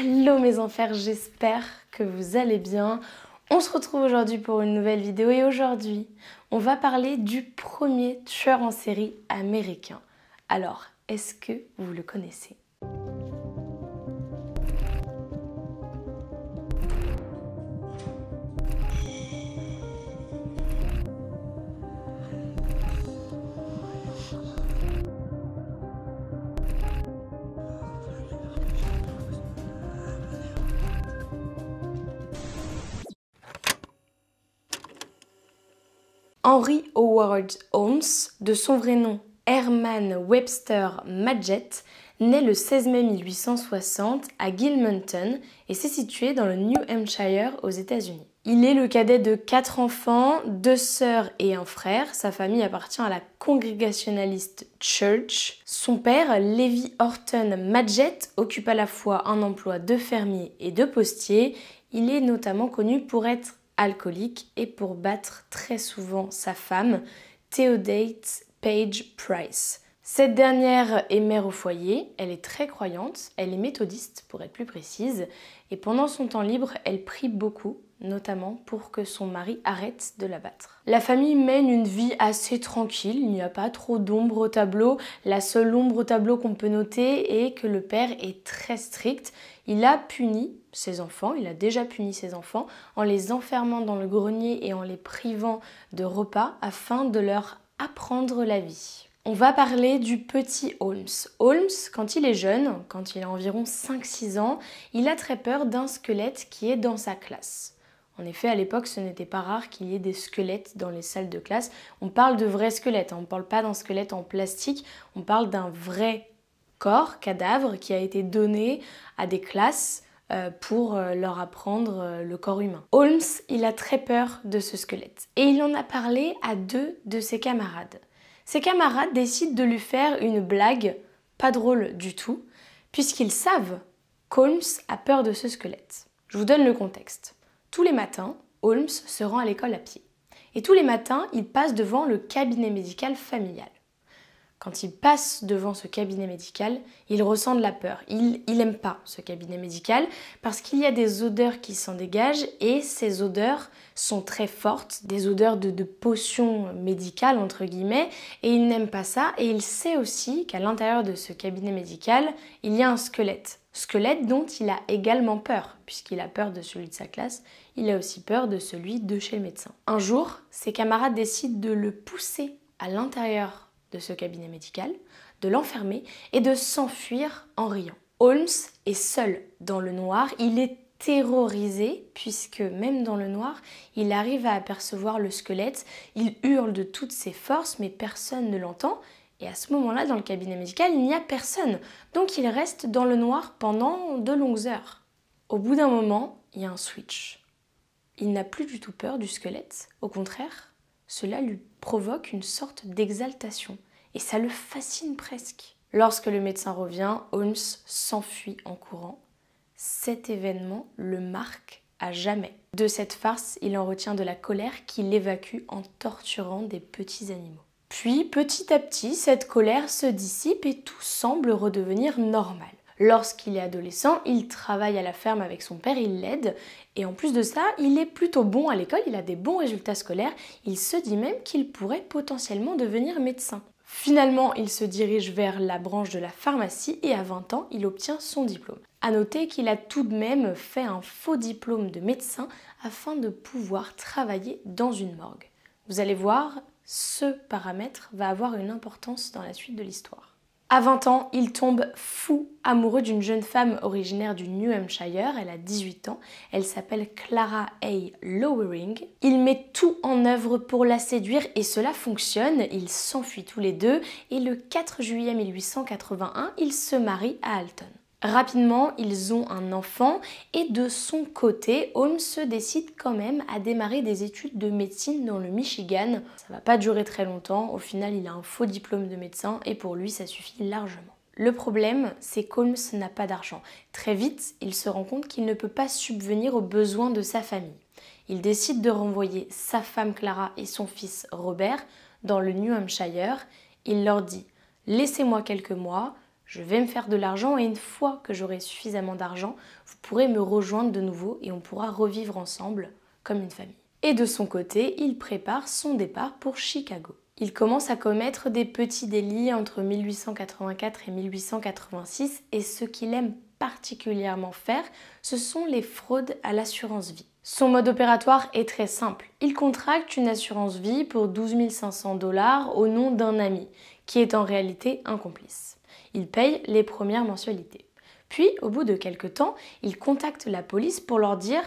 Hello mes enfers, j'espère que vous allez bien. On se retrouve aujourd'hui pour une nouvelle vidéo et aujourd'hui, on va parler du premier tueur en série américain. Alors, est-ce que vous le connaissez Henry Howard Holmes, de son vrai nom Herman Webster Madgett, naît le 16 mai 1860 à Gilmanton et s'est situé dans le New Hampshire aux États-Unis. Il est le cadet de quatre enfants, deux sœurs et un frère. Sa famille appartient à la Congregationalist Church. Son père, Levi Horton Madgett, occupe à la fois un emploi de fermier et de postier. Il est notamment connu pour être alcoolique et pour battre très souvent sa femme, Theodate Page Price. Cette dernière est mère au foyer, elle est très croyante, elle est méthodiste pour être plus précise, et pendant son temps libre, elle prie beaucoup, notamment pour que son mari arrête de la battre. La famille mène une vie assez tranquille, il n'y a pas trop d'ombre au tableau, la seule ombre au tableau qu'on peut noter est que le père est très strict il a puni ses enfants, il a déjà puni ses enfants en les enfermant dans le grenier et en les privant de repas afin de leur apprendre la vie. On va parler du petit Holmes. Holmes, quand il est jeune, quand il a environ 5-6 ans, il a très peur d'un squelette qui est dans sa classe. En effet, à l'époque, ce n'était pas rare qu'il y ait des squelettes dans les salles de classe. On parle de vrais squelettes, hein. on ne parle pas d'un squelette en plastique, on parle d'un vrai corps, cadavre, qui a été donné à des classes euh, pour euh, leur apprendre euh, le corps humain. Holmes, il a très peur de ce squelette et il en a parlé à deux de ses camarades. Ses camarades décident de lui faire une blague pas drôle du tout, puisqu'ils savent qu'Holmes a peur de ce squelette. Je vous donne le contexte. Tous les matins, Holmes se rend à l'école à pied. Et tous les matins, il passe devant le cabinet médical familial quand il passe devant ce cabinet médical, il ressent de la peur. Il n'aime pas ce cabinet médical parce qu'il y a des odeurs qui s'en dégagent et ces odeurs sont très fortes, des odeurs de, potions médicales entre guillemets, et il n'aime pas ça et il sait aussi qu'à l'intérieur de ce cabinet médical, il y a un squelette. Squelette dont il a également peur, puisqu'il a peur de celui de sa classe, il a aussi peur de celui de chez le médecin. Un jour, ses camarades décident de le pousser à l'intérieur de ce cabinet médical, de l'enfermer et de s'enfuir en riant. Holmes est seul dans le noir, il est terrorisé puisque même dans le noir, il arrive à apercevoir le squelette, il hurle de toutes ses forces mais personne ne l'entend et à ce moment-là dans le cabinet médical il n'y a personne donc il reste dans le noir pendant de longues heures. Au bout d'un moment, il y a un switch. Il n'a plus du tout peur du squelette, au contraire, cela lui provoque une sorte d'exaltation et ça le fascine presque. Lorsque le médecin revient, Holmes s'enfuit en courant. Cet événement le marque à jamais. De cette farce, il en retient de la colère qu'il évacue en torturant des petits animaux. Puis, petit à petit, cette colère se dissipe et tout semble redevenir normal. Lorsqu'il est adolescent, il travaille à la ferme avec son père, il l'aide, et en plus de ça, il est plutôt bon à l'école, il a des bons résultats scolaires, il se dit même qu'il pourrait potentiellement devenir médecin. Finalement, il se dirige vers la branche de la pharmacie et à 20 ans, il obtient son diplôme. A noter qu'il a tout de même fait un faux diplôme de médecin afin de pouvoir travailler dans une morgue. Vous allez voir, ce paramètre va avoir une importance dans la suite de l'histoire. À 20 ans, il tombe fou amoureux d'une jeune femme originaire du New Hampshire. Elle a 18 ans. Elle s'appelle Clara A. Lowering. Il met tout en œuvre pour la séduire et cela fonctionne. Ils s'enfuient tous les deux et le 4 juillet 1881, ils se marient à Alton. Rapidement, ils ont un enfant et de son côté, Holmes se décide quand même à démarrer des études de médecine dans le Michigan. Ça va pas durer très longtemps, au final il a un faux diplôme de médecin et pour lui ça suffit largement. Le problème, c'est qu'Holmes n'a pas d'argent. Très vite, il se rend compte qu'il ne peut pas subvenir aux besoins de sa famille. Il décide de renvoyer sa femme Clara et son fils Robert dans le New Hampshire. Il leur dit Laissez-moi quelques mois, je vais me faire de l'argent et une fois que j'aurai suffisamment d'argent, vous pourrez me rejoindre de nouveau et on pourra revivre ensemble comme une famille. Et de son côté, il prépare son départ pour Chicago. Il commence à commettre des petits délits entre 1884 et 1886 et ce qu'il aime particulièrement faire, ce sont les fraudes à l'assurance vie. Son mode opératoire est très simple. Il contracte une assurance vie pour 12 500 dollars au nom d'un ami, qui est en réalité un complice. Il paye les premières mensualités. Puis, au bout de quelques temps, il contacte la police pour leur dire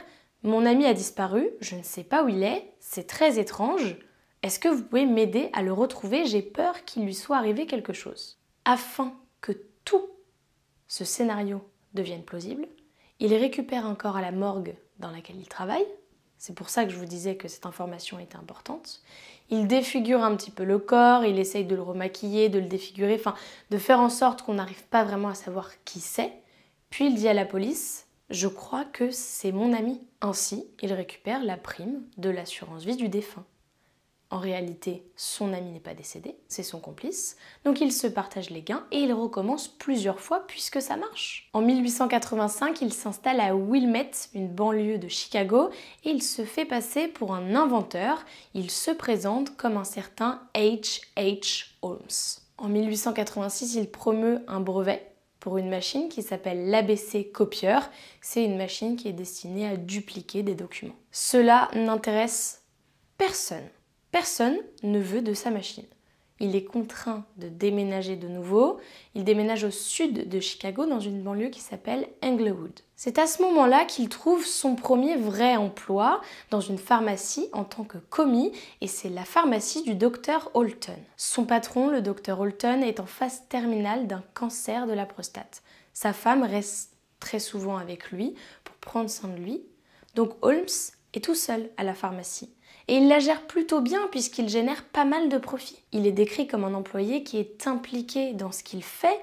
Mon ami a disparu, je ne sais pas où il est, c'est très étrange. Est-ce que vous pouvez m'aider à le retrouver J'ai peur qu'il lui soit arrivé quelque chose. Afin que tout ce scénario devienne plausible, il récupère encore à la morgue dans laquelle il travaille. C'est pour ça que je vous disais que cette information était importante il défigure un petit peu le corps, il essaye de le remaquiller, de le défigurer, enfin de faire en sorte qu'on n'arrive pas vraiment à savoir qui c'est. Puis il dit à la police, je crois que c'est mon ami. Ainsi, il récupère la prime de l'assurance vie du défunt. En réalité, son ami n'est pas décédé, c'est son complice, donc il se partage les gains et il recommence plusieurs fois puisque ça marche. En 1885, il s'installe à Wilmette, une banlieue de Chicago, et il se fait passer pour un inventeur. Il se présente comme un certain H.H. Holmes. En 1886, il promeut un brevet pour une machine qui s'appelle l'ABC copieur. C'est une machine qui est destinée à dupliquer des documents. Cela n'intéresse personne. Personne ne veut de sa machine. Il est contraint de déménager de nouveau. Il déménage au sud de Chicago dans une banlieue qui s'appelle Englewood. C'est à ce moment-là qu'il trouve son premier vrai emploi dans une pharmacie en tant que commis et c'est la pharmacie du docteur Holton. Son patron, le docteur Holton, est en phase terminale d'un cancer de la prostate. Sa femme reste très souvent avec lui pour prendre soin de lui. Donc Holmes est tout seul à la pharmacie et il la gère plutôt bien puisqu'il génère pas mal de profits. Il est décrit comme un employé qui est impliqué dans ce qu'il fait,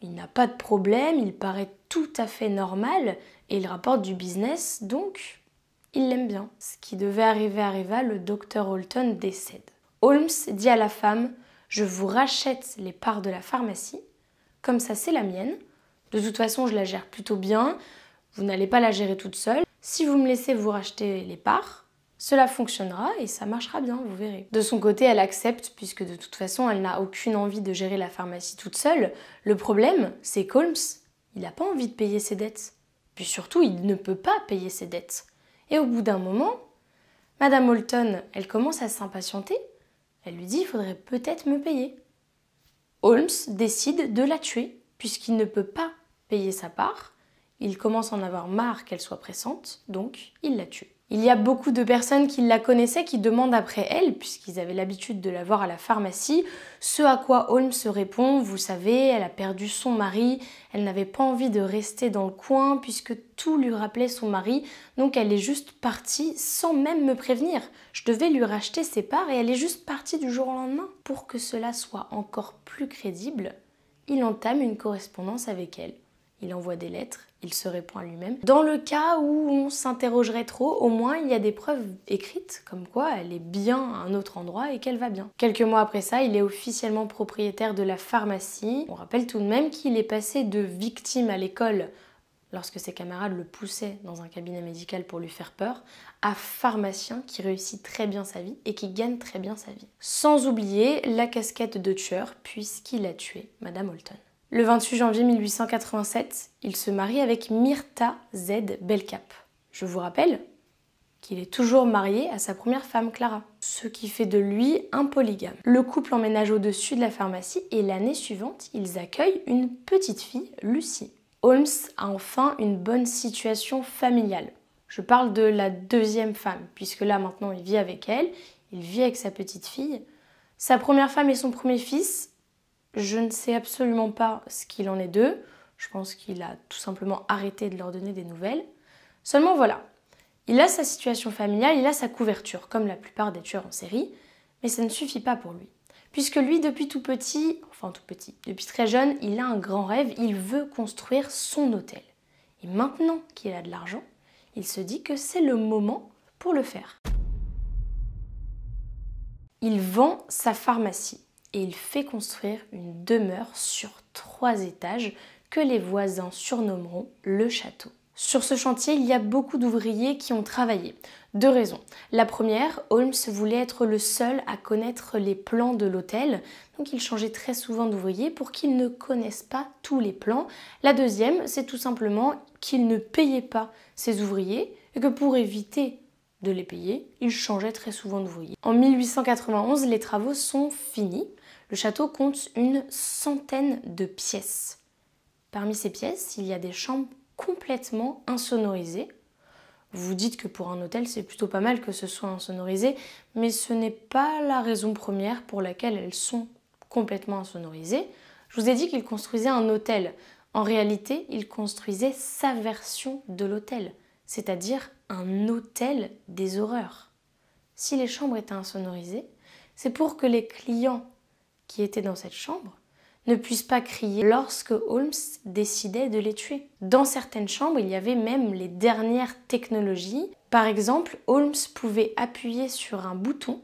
il n'a pas de problème, il paraît tout à fait normal et il rapporte du business, donc il l'aime bien. Ce qui devait arriver arriva, le docteur Holton décède. Holmes dit à la femme Je vous rachète les parts de la pharmacie, comme ça c'est la mienne. De toute façon, je la gère plutôt bien, vous n'allez pas la gérer toute seule. Si vous me laissez vous racheter les parts, cela fonctionnera et ça marchera bien, vous verrez. De son côté, elle accepte puisque de toute façon, elle n'a aucune envie de gérer la pharmacie toute seule. Le problème, c'est qu'Holmes, il n'a pas envie de payer ses dettes. Puis surtout, il ne peut pas payer ses dettes. Et au bout d'un moment, Madame Holton, elle commence à s'impatienter. Elle lui dit, il faudrait peut-être me payer. Holmes décide de la tuer puisqu'il ne peut pas payer sa part. Il commence à en avoir marre qu'elle soit pressante, donc il la tue. Il y a beaucoup de personnes qui la connaissaient qui demandent après elle, puisqu'ils avaient l'habitude de la voir à la pharmacie, ce à quoi Holmes répond, vous savez, elle a perdu son mari, elle n'avait pas envie de rester dans le coin puisque tout lui rappelait son mari, donc elle est juste partie sans même me prévenir. Je devais lui racheter ses parts et elle est juste partie du jour au lendemain. Pour que cela soit encore plus crédible, il entame une correspondance avec elle il envoie des lettres, il se répond à lui-même. Dans le cas où on s'interrogerait trop, au moins il y a des preuves écrites comme quoi elle est bien à un autre endroit et qu'elle va bien. Quelques mois après ça, il est officiellement propriétaire de la pharmacie. On rappelle tout de même qu'il est passé de victime à l'école lorsque ses camarades le poussaient dans un cabinet médical pour lui faire peur, à pharmacien qui réussit très bien sa vie et qui gagne très bien sa vie. Sans oublier la casquette de tueur puisqu'il a tué Madame Holton. Le 28 janvier 1887, il se marie avec Myrta Z. Belcap. Je vous rappelle qu'il est toujours marié à sa première femme Clara, ce qui fait de lui un polygame. Le couple emménage au-dessus de la pharmacie et l'année suivante, ils accueillent une petite fille, Lucie. Holmes a enfin une bonne situation familiale. Je parle de la deuxième femme, puisque là maintenant il vit avec elle, il vit avec sa petite fille. Sa première femme et son premier fils je ne sais absolument pas ce qu'il en est d'eux. Je pense qu'il a tout simplement arrêté de leur donner des nouvelles. Seulement voilà, il a sa situation familiale, il a sa couverture, comme la plupart des tueurs en série, mais ça ne suffit pas pour lui. Puisque lui, depuis tout petit, enfin tout petit, depuis très jeune, il a un grand rêve, il veut construire son hôtel. Et maintenant qu'il a de l'argent, il se dit que c'est le moment pour le faire. Il vend sa pharmacie et il fait construire une demeure sur trois étages que les voisins surnommeront le château. Sur ce chantier, il y a beaucoup d'ouvriers qui ont travaillé. Deux raisons. La première, Holmes voulait être le seul à connaître les plans de l'hôtel, donc il changeait très souvent d'ouvriers pour qu'ils ne connaissent pas tous les plans. La deuxième, c'est tout simplement qu'il ne payait pas ses ouvriers et que pour éviter de les payer, il changeait très souvent d'ouvriers. En 1891, les travaux sont finis. Le château compte une centaine de pièces. Parmi ces pièces, il y a des chambres complètement insonorisées. Vous dites que pour un hôtel, c'est plutôt pas mal que ce soit insonorisé, mais ce n'est pas la raison première pour laquelle elles sont complètement insonorisées. Je vous ai dit qu'il construisait un hôtel. En réalité, il construisait sa version de l'hôtel, c'est-à-dire un hôtel des horreurs. Si les chambres étaient insonorisées, c'est pour que les clients qui était dans cette chambre ne puisse pas crier lorsque Holmes décidait de les tuer. Dans certaines chambres, il y avait même les dernières technologies. Par exemple, Holmes pouvait appuyer sur un bouton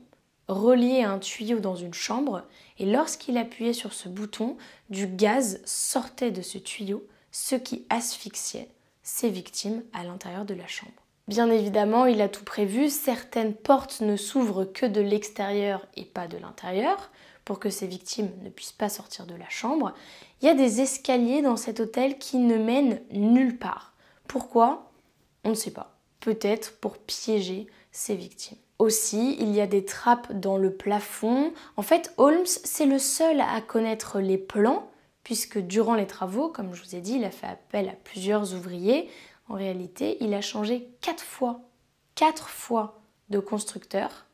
relié à un tuyau dans une chambre, et lorsqu'il appuyait sur ce bouton, du gaz sortait de ce tuyau, ce qui asphyxiait ses victimes à l'intérieur de la chambre. Bien évidemment, il a tout prévu, certaines portes ne s'ouvrent que de l'extérieur et pas de l'intérieur, pour que ses victimes ne puissent pas sortir de la chambre, il y a des escaliers dans cet hôtel qui ne mènent nulle part. Pourquoi On ne sait pas. Peut-être pour piéger ses victimes. Aussi, il y a des trappes dans le plafond. En fait, Holmes, c'est le seul à connaître les plans, puisque durant les travaux, comme je vous ai dit, il a fait appel à plusieurs ouvriers. En réalité, il a changé quatre fois, quatre fois de constructeur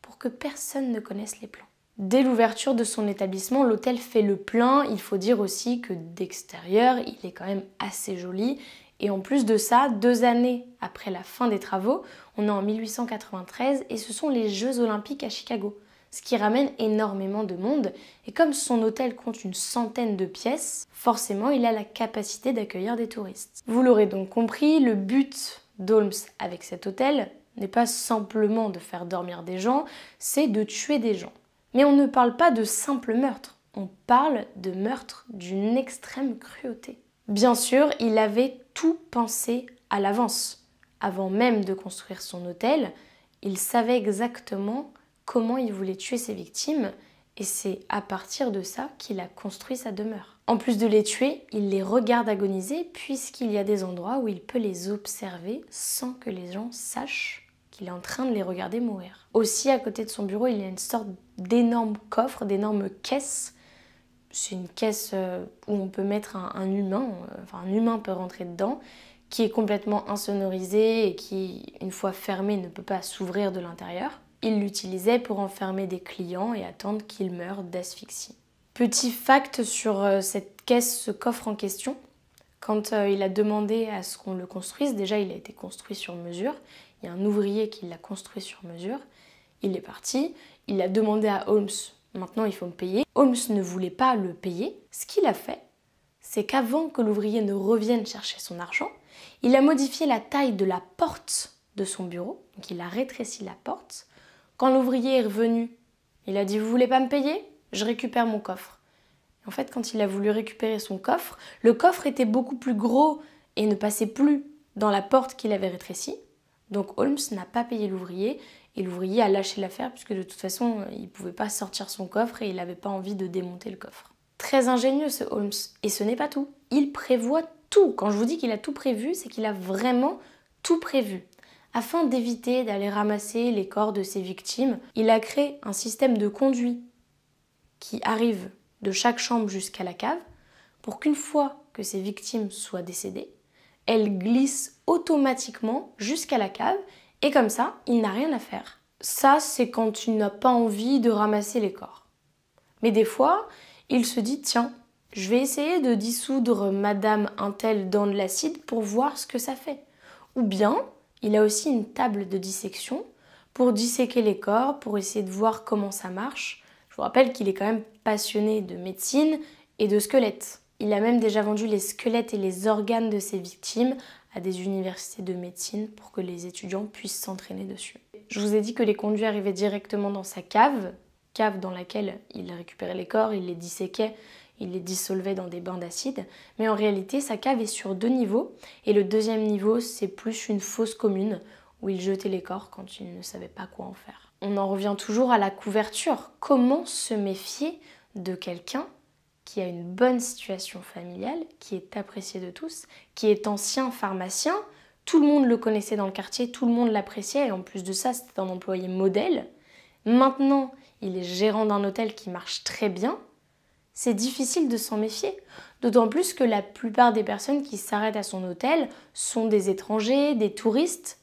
pour que personne ne connaisse les plans. Dès l'ouverture de son établissement, l'hôtel fait le plein. Il faut dire aussi que d'extérieur, il est quand même assez joli. Et en plus de ça, deux années après la fin des travaux, on est en 1893 et ce sont les Jeux olympiques à Chicago, ce qui ramène énormément de monde. Et comme son hôtel compte une centaine de pièces, forcément il a la capacité d'accueillir des touristes. Vous l'aurez donc compris, le but d'Holmes avec cet hôtel n'est pas simplement de faire dormir des gens, c'est de tuer des gens. Mais on ne parle pas de simple meurtre, on parle de meurtre d'une extrême cruauté. Bien sûr, il avait tout pensé à l'avance. Avant même de construire son hôtel, il savait exactement comment il voulait tuer ses victimes et c'est à partir de ça qu'il a construit sa demeure. En plus de les tuer, il les regarde agoniser puisqu'il y a des endroits où il peut les observer sans que les gens sachent il est en train de les regarder mourir. Aussi, à côté de son bureau, il y a une sorte d'énorme coffre, d'énorme caisse. C'est une caisse euh, où on peut mettre un, humain, euh, enfin un humain peut rentrer dedans, qui est complètement insonorisé et qui, une fois fermé, ne peut pas s'ouvrir de l'intérieur. Il l'utilisait pour enfermer des clients et attendre qu'ils meurent d'asphyxie. Petit fact sur euh, cette caisse, ce coffre en question. Quand il a demandé à ce qu'on le construise, déjà il a été construit sur mesure, il y a un ouvrier qui l'a construit sur mesure. Il est parti, il a demandé à Holmes, maintenant il faut me payer. Holmes ne voulait pas le payer. Ce qu'il a fait, c'est qu'avant que l'ouvrier ne revienne chercher son argent, il a modifié la taille de la porte de son bureau, donc il a rétréci la porte. Quand l'ouvrier est revenu, il a dit Vous voulez pas me payer Je récupère mon coffre. En fait, quand il a voulu récupérer son coffre, le coffre était beaucoup plus gros et ne passait plus dans la porte qu'il avait rétrécie. Donc Holmes n'a pas payé l'ouvrier et l'ouvrier a lâché l'affaire puisque de toute façon il ne pouvait pas sortir son coffre et il n'avait pas envie de démonter le coffre. Très ingénieux ce Holmes, et ce n'est pas tout. Il prévoit tout. Quand je vous dis qu'il a tout prévu, c'est qu'il a vraiment tout prévu. Afin d'éviter d'aller ramasser les corps de ses victimes, il a créé un système de conduit qui arrive de chaque chambre jusqu'à la cave pour qu'une fois que ses victimes soient décédées, elle glisse automatiquement jusqu'à la cave et comme ça, il n'a rien à faire. Ça, c'est quand tu n'as pas envie de ramasser les corps. Mais des fois, il se dit tiens, je vais essayer de dissoudre Madame Intel dans de l'acide pour voir ce que ça fait. Ou bien, il a aussi une table de dissection pour disséquer les corps, pour essayer de voir comment ça marche. Je vous rappelle qu'il est quand même passionné de médecine et de squelette. Il a même déjà vendu les squelettes et les organes de ses victimes à des universités de médecine pour que les étudiants puissent s'entraîner dessus. Je vous ai dit que les conduits arrivaient directement dans sa cave, cave dans laquelle il récupérait les corps, il les disséquait, il les dissolvait dans des bains d'acide, mais en réalité sa cave est sur deux niveaux, et le deuxième niveau c'est plus une fosse commune où il jetait les corps quand il ne savait pas quoi en faire. On en revient toujours à la couverture. Comment se méfier de quelqu'un qui a une bonne situation familiale, qui est apprécié de tous, qui est ancien pharmacien. Tout le monde le connaissait dans le quartier, tout le monde l'appréciait, et en plus de ça, c'était un employé modèle. Maintenant, il est gérant d'un hôtel qui marche très bien. C'est difficile de s'en méfier, d'autant plus que la plupart des personnes qui s'arrêtent à son hôtel sont des étrangers, des touristes.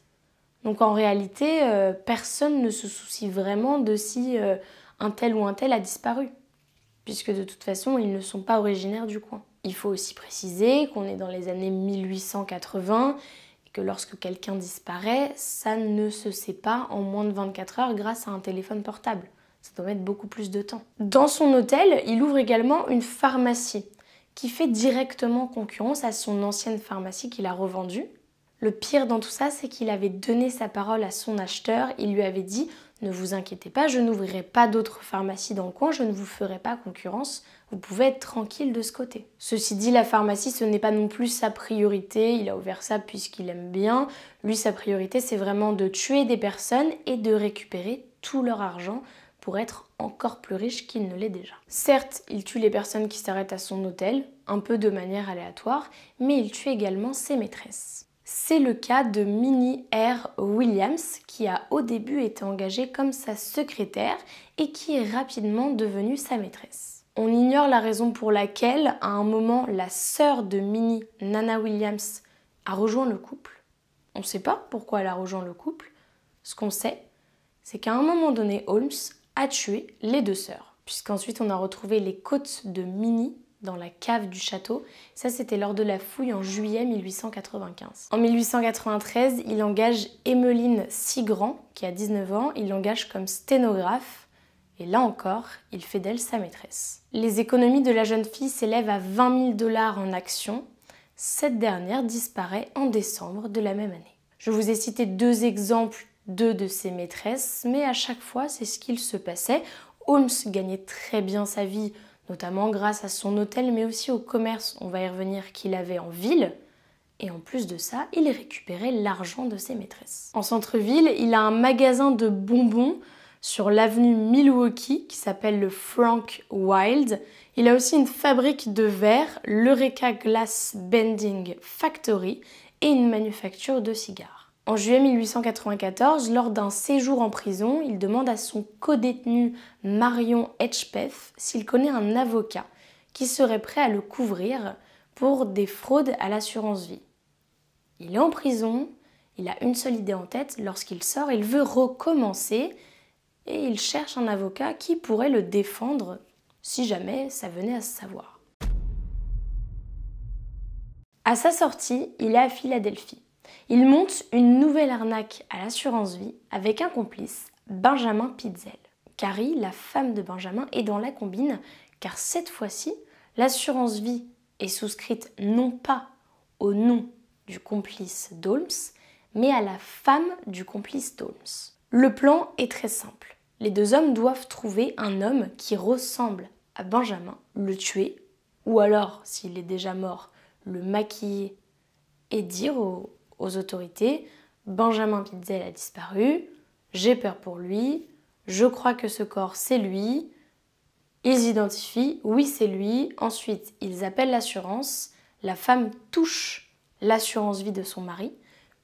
Donc en réalité, euh, personne ne se soucie vraiment de si euh, un tel ou un tel a disparu puisque de toute façon, ils ne sont pas originaires du coin. Il faut aussi préciser qu'on est dans les années 1880 et que lorsque quelqu'un disparaît, ça ne se sait pas en moins de 24 heures grâce à un téléphone portable. Ça doit mettre beaucoup plus de temps. Dans son hôtel, il ouvre également une pharmacie qui fait directement concurrence à son ancienne pharmacie qu'il a revendue. Le pire dans tout ça, c'est qu'il avait donné sa parole à son acheteur, il lui avait dit ne vous inquiétez pas, je n'ouvrirai pas d'autres pharmacies dans le coin, je ne vous ferai pas concurrence, vous pouvez être tranquille de ce côté. Ceci dit, la pharmacie, ce n'est pas non plus sa priorité, il a ouvert ça puisqu'il aime bien. Lui, sa priorité, c'est vraiment de tuer des personnes et de récupérer tout leur argent pour être encore plus riche qu'il ne l'est déjà. Certes, il tue les personnes qui s'arrêtent à son hôtel, un peu de manière aléatoire, mais il tue également ses maîtresses. C'est le cas de Minnie R. Williams, qui a au début été engagée comme sa secrétaire et qui est rapidement devenue sa maîtresse. On ignore la raison pour laquelle, à un moment, la sœur de Minnie, Nana Williams, a rejoint le couple. On ne sait pas pourquoi elle a rejoint le couple. Ce qu'on sait, c'est qu'à un moment donné, Holmes a tué les deux sœurs, puisqu'ensuite on a retrouvé les côtes de Minnie dans la cave du château. Ça, c'était lors de la fouille en juillet 1895. En 1893, il engage Emmeline Sigrand, qui a 19 ans. Il l'engage comme sténographe. Et là encore, il fait d'elle sa maîtresse. Les économies de la jeune fille s'élèvent à 20 000 dollars en actions. Cette dernière disparaît en décembre de la même année. Je vous ai cité deux exemples, deux de ses maîtresses, mais à chaque fois, c'est ce qu'il se passait. Holmes gagnait très bien sa vie notamment grâce à son hôtel, mais aussi au commerce, on va y revenir, qu'il avait en ville. Et en plus de ça, il récupérait l'argent de ses maîtresses. En centre-ville, il a un magasin de bonbons sur l'avenue Milwaukee qui s'appelle le Frank Wild. Il a aussi une fabrique de verre, l'Eureka Glass Bending Factory, et une manufacture de cigares. En juillet 1894, lors d'un séjour en prison, il demande à son codétenu Marion Etchpef s'il connaît un avocat qui serait prêt à le couvrir pour des fraudes à l'assurance vie. Il est en prison, il a une seule idée en tête, lorsqu'il sort, il veut recommencer et il cherche un avocat qui pourrait le défendre si jamais ça venait à se savoir. À sa sortie, il est à Philadelphie. Il monte une nouvelle arnaque à l'assurance vie avec un complice, Benjamin Pitzel. Carrie, la femme de Benjamin, est dans la combine car cette fois-ci, l'assurance vie est souscrite non pas au nom du complice d'Holmes, mais à la femme du complice d'Holmes. Le plan est très simple. Les deux hommes doivent trouver un homme qui ressemble à Benjamin, le tuer, ou alors, s'il est déjà mort, le maquiller et dire au, aux autorités Benjamin Pitzel a disparu, j'ai peur pour lui, je crois que ce corps c'est lui. Ils identifient, oui c'est lui. Ensuite, ils appellent l'assurance. La femme touche l'assurance vie de son mari.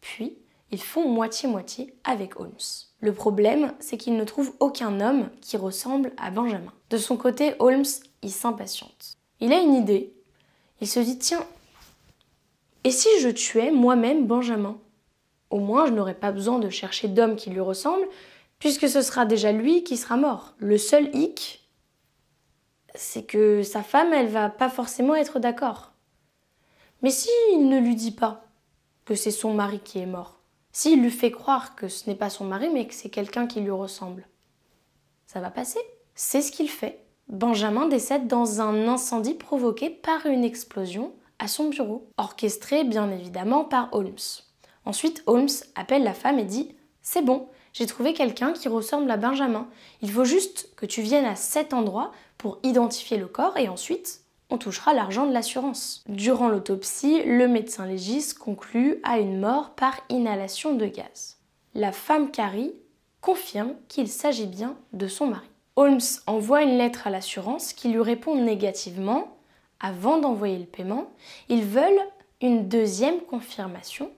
Puis, ils font moitié-moitié avec Holmes. Le problème, c'est qu'ils ne trouvent aucun homme qui ressemble à Benjamin. De son côté, Holmes, il s'impatiente. Il a une idée. Il se dit, tiens, et si je tuais moi-même Benjamin Au moins, je n'aurais pas besoin de chercher d'homme qui lui ressemble, puisque ce sera déjà lui qui sera mort. Le seul hic, c'est que sa femme, elle va pas forcément être d'accord. Mais s'il il ne lui dit pas que c'est son mari qui est mort, s'il lui fait croire que ce n'est pas son mari, mais que c'est quelqu'un qui lui ressemble, ça va passer. C'est ce qu'il fait. Benjamin décède dans un incendie provoqué par une explosion à son bureau, orchestré bien évidemment par Holmes. Ensuite, Holmes appelle la femme et dit C'est bon, j'ai trouvé quelqu'un qui ressemble à Benjamin. Il faut juste que tu viennes à cet endroit pour identifier le corps et ensuite on touchera l'argent de l'assurance. Durant l'autopsie, le médecin légiste conclut à une mort par inhalation de gaz. La femme Carrie confirme qu'il s'agit bien de son mari. Holmes envoie une lettre à l'assurance qui lui répond négativement avant d'envoyer le paiement, ils veulent une deuxième confirmation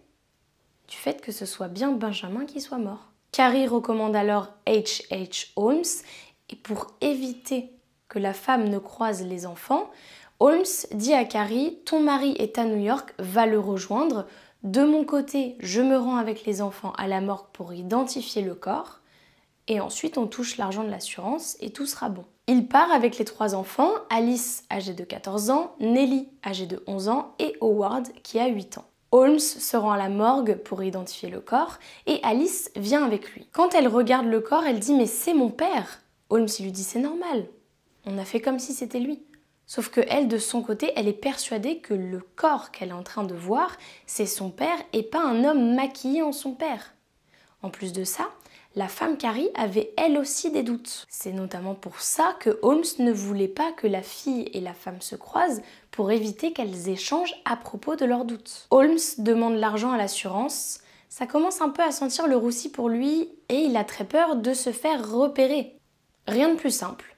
du fait que ce soit bien Benjamin qui soit mort. Carrie recommande alors H.H. Holmes et pour éviter que la femme ne croise les enfants, Holmes dit à Carrie Ton mari est à New York, va le rejoindre. De mon côté, je me rends avec les enfants à la morgue pour identifier le corps et ensuite on touche l'argent de l'assurance et tout sera bon. Il part avec les trois enfants, Alice âgée de 14 ans, Nelly âgée de 11 ans et Howard qui a 8 ans. Holmes se rend à la morgue pour identifier le corps et Alice vient avec lui. Quand elle regarde le corps, elle dit mais c'est mon père. Holmes lui dit c'est normal. On a fait comme si c'était lui. Sauf que elle de son côté, elle est persuadée que le corps qu'elle est en train de voir, c'est son père et pas un homme maquillé en son père. En plus de ça, la femme Carrie avait elle aussi des doutes. C'est notamment pour ça que Holmes ne voulait pas que la fille et la femme se croisent pour éviter qu'elles échangent à propos de leurs doutes. Holmes demande l'argent à l'assurance, ça commence un peu à sentir le roussi pour lui et il a très peur de se faire repérer. Rien de plus simple.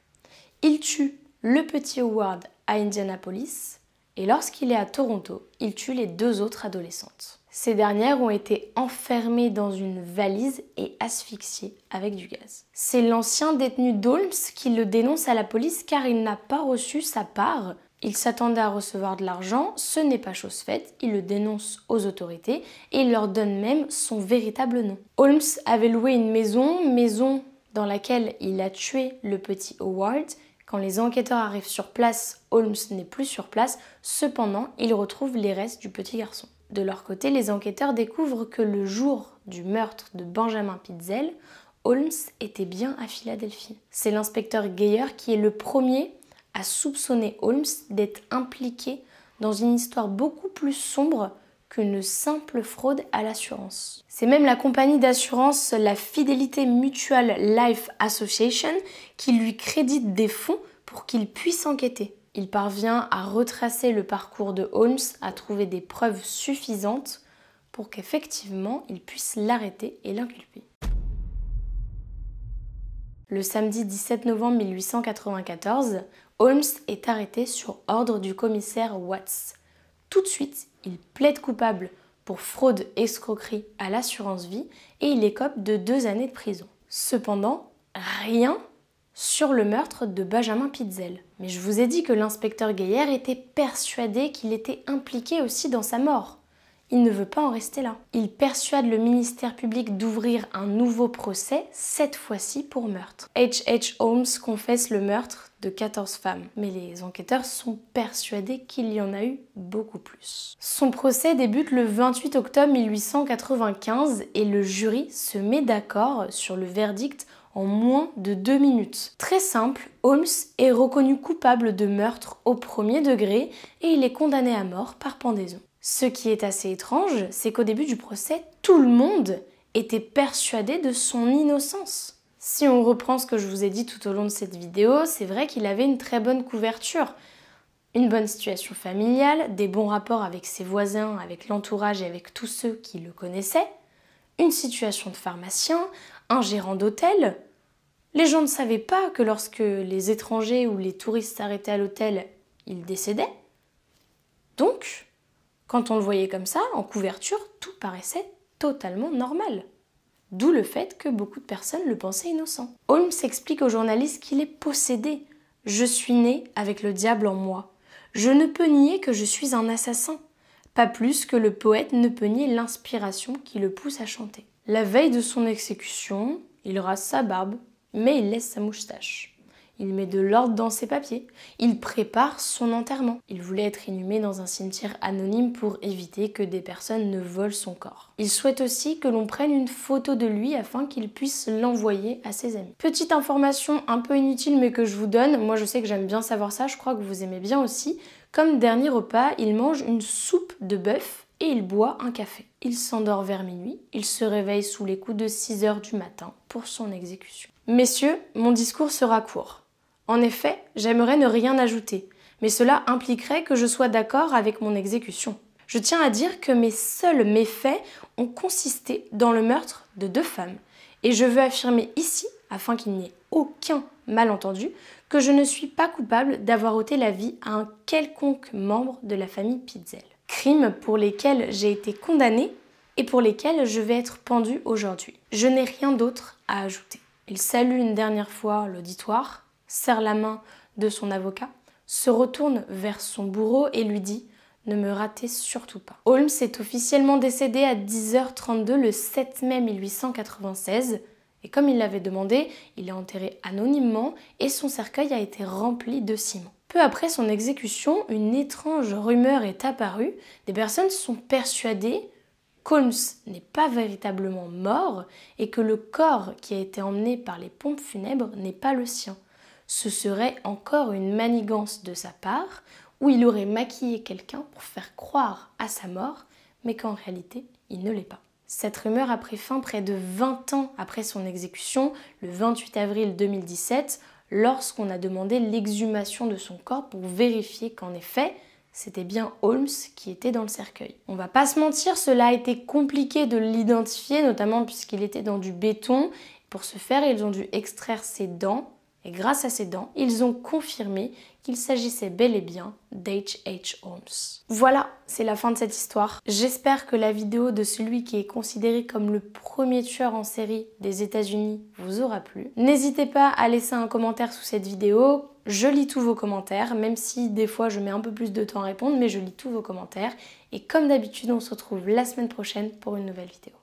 Il tue le petit Howard à Indianapolis et lorsqu'il est à Toronto, il tue les deux autres adolescentes. Ces dernières ont été enfermées dans une valise et asphyxiées avec du gaz. C'est l'ancien détenu d'Holmes qui le dénonce à la police car il n'a pas reçu sa part. Il s'attendait à recevoir de l'argent, ce n'est pas chose faite, il le dénonce aux autorités et il leur donne même son véritable nom. Holmes avait loué une maison, maison dans laquelle il a tué le petit Howard. Quand les enquêteurs arrivent sur place, Holmes n'est plus sur place, cependant il retrouve les restes du petit garçon. De leur côté, les enquêteurs découvrent que le jour du meurtre de Benjamin Pitzel, Holmes était bien à Philadelphie. C'est l'inspecteur Geyer qui est le premier à soupçonner Holmes d'être impliqué dans une histoire beaucoup plus sombre qu'une simple fraude à l'assurance. C'est même la compagnie d'assurance la Fidelity Mutual Life Association qui lui crédite des fonds pour qu'il puisse enquêter il parvient à retracer le parcours de Holmes, à trouver des preuves suffisantes pour qu'effectivement il puisse l'arrêter et l'inculper. Le samedi 17 novembre 1894, Holmes est arrêté sur ordre du commissaire Watts. Tout de suite, il plaide coupable pour fraude escroquerie à l'assurance vie et il écope de deux années de prison. Cependant, rien sur le meurtre de Benjamin Pitzel. Mais je vous ai dit que l'inspecteur Gaillère était persuadé qu'il était impliqué aussi dans sa mort. Il ne veut pas en rester là. Il persuade le ministère public d'ouvrir un nouveau procès, cette fois-ci pour meurtre. H.H. Holmes confesse le meurtre de 14 femmes, mais les enquêteurs sont persuadés qu'il y en a eu beaucoup plus. Son procès débute le 28 octobre 1895 et le jury se met d'accord sur le verdict moins de deux minutes. Très simple, Holmes est reconnu coupable de meurtre au premier degré et il est condamné à mort par pendaison. Ce qui est assez étrange, c'est qu'au début du procès, tout le monde était persuadé de son innocence. Si on reprend ce que je vous ai dit tout au long de cette vidéo, c'est vrai qu'il avait une très bonne couverture une bonne situation familiale, des bons rapports avec ses voisins, avec l'entourage et avec tous ceux qui le connaissaient, une situation de pharmacien, un gérant d'hôtel, les gens ne savaient pas que lorsque les étrangers ou les touristes s'arrêtaient à l'hôtel, ils décédaient. Donc, quand on le voyait comme ça, en couverture, tout paraissait totalement normal. D'où le fait que beaucoup de personnes le pensaient innocent. Holmes explique aux journalistes qu'il est possédé. Je suis né avec le diable en moi. Je ne peux nier que je suis un assassin. Pas plus que le poète ne peut nier l'inspiration qui le pousse à chanter. La veille de son exécution, il rase sa barbe mais il laisse sa moustache. Il met de l'ordre dans ses papiers. Il prépare son enterrement. Il voulait être inhumé dans un cimetière anonyme pour éviter que des personnes ne volent son corps. Il souhaite aussi que l'on prenne une photo de lui afin qu'il puisse l'envoyer à ses amis. Petite information un peu inutile mais que je vous donne, moi je sais que j'aime bien savoir ça, je crois que vous aimez bien aussi. Comme dernier repas, il mange une soupe de bœuf et il boit un café. Il s'endort vers minuit, il se réveille sous les coups de 6 heures du matin pour son exécution. Messieurs, mon discours sera court. En effet, j'aimerais ne rien ajouter, mais cela impliquerait que je sois d'accord avec mon exécution. Je tiens à dire que mes seuls méfaits ont consisté dans le meurtre de deux femmes, et je veux affirmer ici, afin qu'il n'y ait aucun malentendu, que je ne suis pas coupable d'avoir ôté la vie à un quelconque membre de la famille Pizzel. Crimes pour lesquels j'ai été condamné et pour lesquels je vais être pendu aujourd'hui. Je n'ai rien d'autre à ajouter. Il salue une dernière fois l'auditoire, serre la main de son avocat, se retourne vers son bourreau et lui dit ne me ratez surtout pas. Holmes est officiellement décédé à 10h32 le 7 mai 1896 et comme il l'avait demandé, il est enterré anonymement et son cercueil a été rempli de ciment. Peu après son exécution, une étrange rumeur est apparue. Des personnes sont persuadées Holmes n'est pas véritablement mort et que le corps qui a été emmené par les pompes funèbres n'est pas le sien. Ce serait encore une manigance de sa part où il aurait maquillé quelqu'un pour faire croire à sa mort, mais qu'en réalité, il ne l'est pas. Cette rumeur a pris fin près de 20 ans après son exécution, le 28 avril 2017, lorsqu'on a demandé l'exhumation de son corps pour vérifier qu'en effet, c'était bien Holmes qui était dans le cercueil. On va pas se mentir, cela a été compliqué de l'identifier, notamment puisqu'il était dans du béton. Pour ce faire, ils ont dû extraire ses dents, et grâce à ses dents, ils ont confirmé il s'agissait bel et bien d'H.H. Holmes. Voilà, c'est la fin de cette histoire. J'espère que la vidéo de celui qui est considéré comme le premier tueur en série des États-Unis vous aura plu. N'hésitez pas à laisser un commentaire sous cette vidéo. Je lis tous vos commentaires, même si des fois je mets un peu plus de temps à répondre, mais je lis tous vos commentaires. Et comme d'habitude, on se retrouve la semaine prochaine pour une nouvelle vidéo.